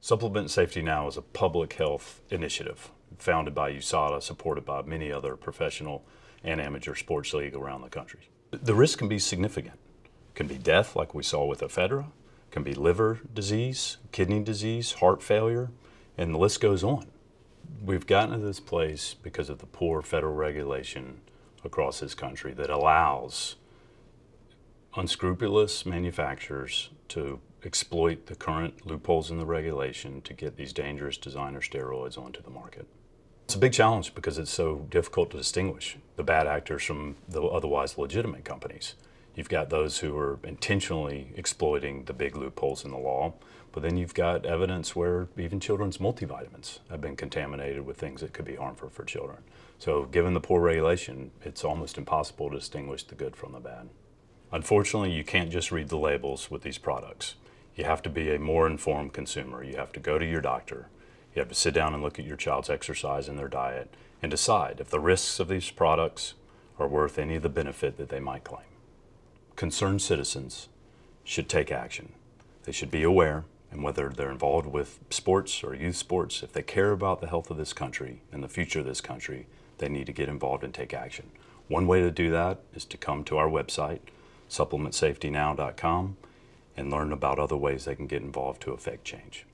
Supplement Safety Now is a public health initiative founded by USADA, supported by many other professional and amateur sports leagues around the country. The risk can be significant. It can be death, like we saw with ephedra, it can be liver disease, kidney disease, heart failure, and the list goes on. We've gotten to this place because of the poor federal regulation across this country that allows unscrupulous manufacturers to exploit the current loopholes in the regulation to get these dangerous designer steroids onto the market. It's a big challenge because it's so difficult to distinguish the bad actors from the otherwise legitimate companies. You've got those who are intentionally exploiting the big loopholes in the law, but then you've got evidence where even children's multivitamins have been contaminated with things that could be harmful for children. So, given the poor regulation, it's almost impossible to distinguish the good from the bad. Unfortunately, you can't just read the labels with these products. You have to be a more informed consumer. You have to go to your doctor. You have to sit down and look at your child's exercise and their diet and decide if the risks of these products are worth any of the benefit that they might claim. Concerned citizens should take action. They should be aware, and whether they're involved with sports or youth sports, if they care about the health of this country and the future of this country, they need to get involved and take action. One way to do that is to come to our website, supplementsafetynow.com and learn about other ways they can get involved to affect change.